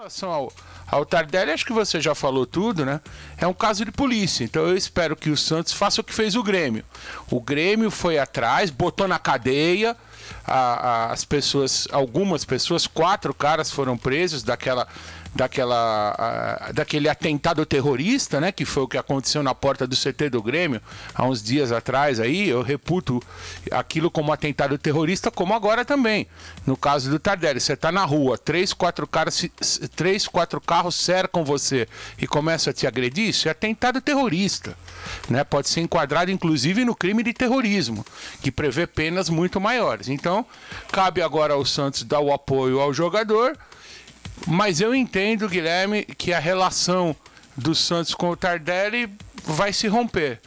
Em relação ao, ao Tardelli, acho que você já falou tudo, né? É um caso de polícia. Então eu espero que o Santos faça o que fez o Grêmio. O Grêmio foi atrás, botou na cadeia. A, a, as pessoas, algumas pessoas, quatro caras foram presos daquela daquela, a, daquele atentado terrorista, né, que foi o que aconteceu na porta do CT do Grêmio há uns dias atrás aí, eu reputo aquilo como atentado terrorista, como agora também. No caso do Tardelli, você está na rua, três, quatro caras, três, quatro carros cercam você e começam a te agredir, isso é atentado terrorista, né? Pode ser enquadrado inclusive no crime de terrorismo, que prevê penas muito maiores. Então, cabe agora ao Santos dar o apoio ao jogador mas eu entendo, Guilherme, que a relação do Santos com o Tardelli vai se romper.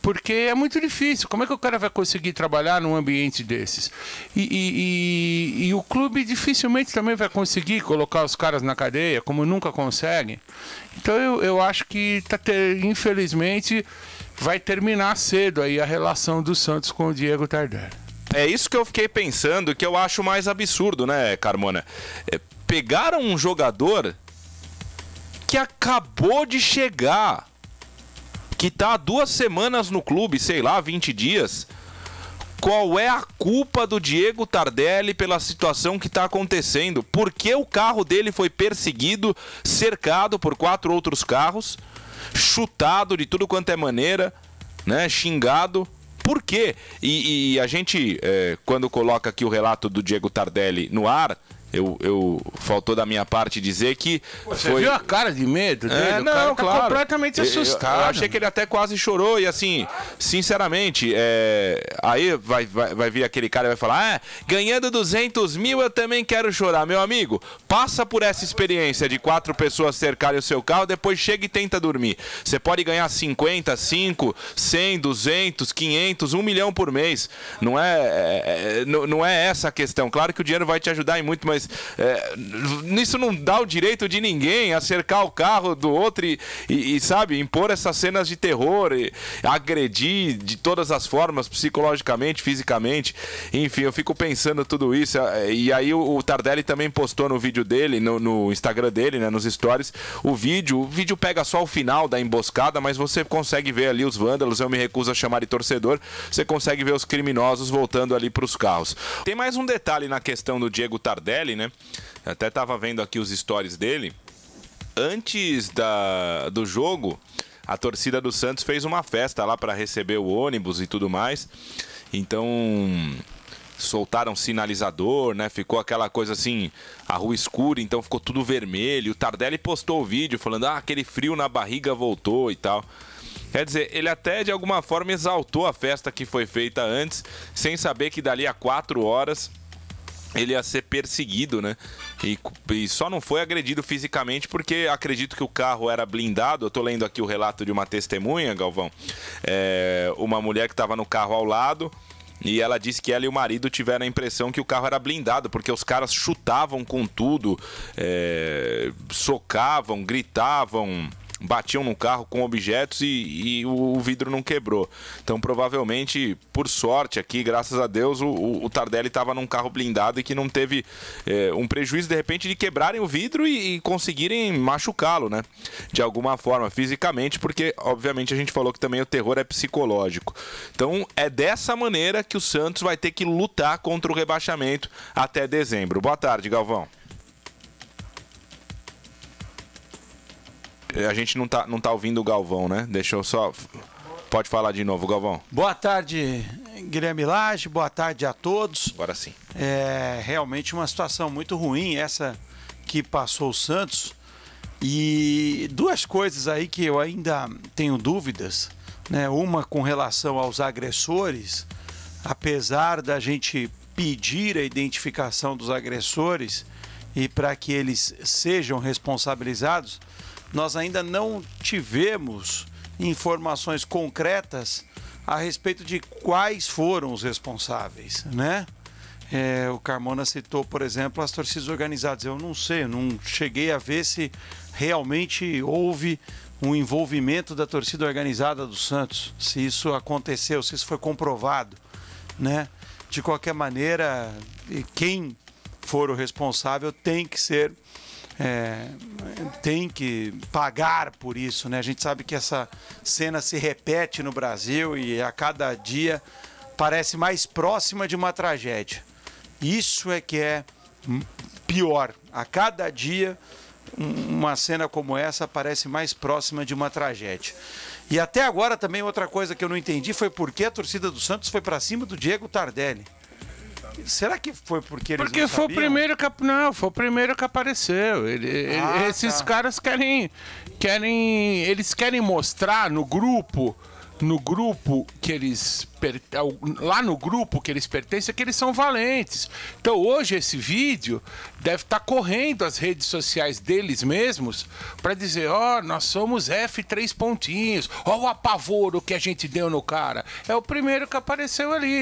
Porque é muito difícil. Como é que o cara vai conseguir trabalhar num ambiente desses? E, e, e, e o clube dificilmente também vai conseguir colocar os caras na cadeia, como nunca consegue. Então eu, eu acho que, tá ter, infelizmente, vai terminar cedo aí a relação do Santos com o Diego Tardelli. É isso que eu fiquei pensando, que eu acho mais absurdo, né, Carmona? É pegaram um jogador que acabou de chegar, que tá há duas semanas no clube, sei lá, 20 dias. Qual é a culpa do Diego Tardelli pela situação que está acontecendo? Por que o carro dele foi perseguido, cercado por quatro outros carros, chutado de tudo quanto é maneira, né? Xingado. Por quê? E, e a gente, é, quando coloca aqui o relato do Diego Tardelli no ar, eu, eu faltou da minha parte dizer que você foi... viu a cara de medo é, dele? É, não, tá claro. completamente assustado. Eu, eu, achei que ele até quase chorou e assim, sinceramente, é... aí vai, vai, vai vir aquele cara e vai falar, é, ganhando 200 mil eu também quero chorar, meu amigo. Passa por essa experiência de quatro pessoas cercarem o seu carro, depois chega e tenta dormir. Você pode ganhar 50, 5, 100, 200, 500, 1 milhão por mês. Não é, é, é não, não é essa a questão. Claro que o dinheiro vai te ajudar em muito, mas mas é, nisso não dá o direito de ninguém acercar o carro do outro e, e, e sabe, impor essas cenas de terror, agredir de todas as formas, psicologicamente, fisicamente. Enfim, eu fico pensando tudo isso. É, e aí o, o Tardelli também postou no vídeo dele, no, no Instagram dele, né, nos stories, o vídeo. O vídeo pega só o final da emboscada, mas você consegue ver ali os vândalos. Eu me recuso a chamar de torcedor. Você consegue ver os criminosos voltando ali para os carros. Tem mais um detalhe na questão do Diego Tardelli né? Até estava vendo aqui os stories dele. Antes da, do jogo, a torcida do Santos fez uma festa lá para receber o ônibus e tudo mais. Então soltaram sinalizador, né? Ficou aquela coisa assim, a rua escura, então ficou tudo vermelho. O Tardelli postou o vídeo falando: "Ah, aquele frio na barriga voltou" e tal. Quer dizer, ele até de alguma forma exaltou a festa que foi feita antes, sem saber que dali a quatro horas ele ia ser perseguido, né? E, e, só não foi agredido fisicamente porque acredito que o carro era blindado. Eu tô lendo aqui o relato de uma testemunha, Galvão. É, uma mulher que estava no carro ao lado. E ela disse que ela e o marido tiveram a impressão que o carro era blindado, porque os caras chutavam com tudo, é, socavam, gritavam batiam no carro com objetos e, e o, o vidro não quebrou. Então, provavelmente, por sorte aqui, graças a Deus, o, o, o Tardelli estava num carro blindado e que não teve é, um prejuízo, de repente, de quebrarem o vidro e, e conseguirem machucá-lo, né? De alguma forma, fisicamente, porque, obviamente, a gente falou que também o terror é psicológico. Então, é dessa maneira que o Santos vai ter que lutar contra o rebaixamento até dezembro. Boa tarde, Galvão. É, a gente não tá, não tá ouvindo o Galvão, né? Deixa eu só. Pode falar de novo, Galvão. Boa tarde, Guilherme Lage. Boa tarde a todos. Agora sim. É realmente uma situação muito ruim essa que passou o Santos. E duas coisas aí que eu ainda tenho dúvidas, né? Uma com relação aos agressores, apesar da gente pedir a identificação dos agressores e para que eles sejam responsabilizados, nós ainda não tivemos informações concretas a respeito de quais foram os responsáveis, né? É, o Carmona citou, por exemplo, as torcidas organizadas. Eu não sei, não cheguei a ver se realmente houve um envolvimento da torcida organizada do Santos, se isso aconteceu, se isso foi comprovado, né? De qualquer maneira, quem for o responsável tem que ser é, tem que pagar por isso, né? A gente sabe que essa cena se repete no Brasil e a cada dia parece mais próxima de uma tragédia. Isso é que é pior. A cada dia uma cena como essa parece mais próxima de uma tragédia. E até agora também outra coisa que eu não entendi foi por que a torcida do Santos foi para cima do Diego Tardelli será que foi porque eles Porque foi o primeiro que não, foi o primeiro que apareceu. Ele, ah, ele, tá. esses caras querem querem eles querem mostrar no grupo no grupo que eles é lá no grupo que eles pertencem que eles são valentes. Então hoje esse vídeo deve estar tá correndo as redes sociais deles mesmos para dizer, ó, oh, nós somos F3 pontinhos. Ó o apavoro que a gente deu no cara. É o primeiro que apareceu ali.